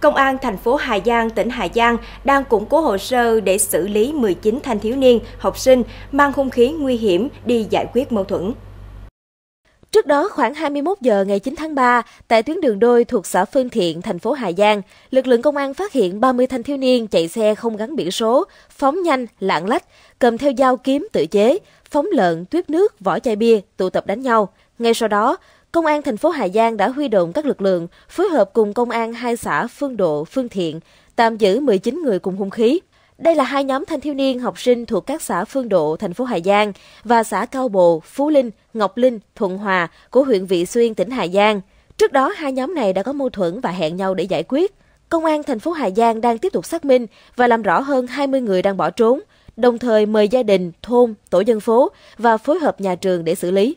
Công an thành phố Hà Giang, tỉnh Hà Giang đang củng cố hồ sơ để xử lý 19 thanh thiếu niên, học sinh mang hung khí nguy hiểm đi giải quyết mâu thuẫn. Trước đó khoảng 21 giờ ngày 9 tháng 3, tại tuyến đường đôi thuộc xã Phương Thiện, thành phố Hà Giang, lực lượng công an phát hiện 30 thanh thiếu niên chạy xe không gắn biển số, phóng nhanh, lạng lách, cầm theo dao kiếm tự chế, phóng lợn, tuyết nước, vỏ chai bia, tụ tập đánh nhau. Ngay sau đó, Công an thành phố Hà Giang đã huy động các lực lượng phối hợp cùng công an hai xã Phương Độ, Phương Thiện tạm giữ 19 người cùng hung khí. Đây là hai nhóm thanh thiếu niên học sinh thuộc các xã Phương Độ, thành phố Hà Giang và xã Cao Bồ, Phú Linh, Ngọc Linh, Thuận Hòa của huyện Vị Xuyên, tỉnh Hà Giang. Trước đó, hai nhóm này đã có mâu thuẫn và hẹn nhau để giải quyết. Công an thành phố Hà Giang đang tiếp tục xác minh và làm rõ hơn 20 người đang bỏ trốn, đồng thời mời gia đình, thôn, tổ dân phố và phối hợp nhà trường để xử lý.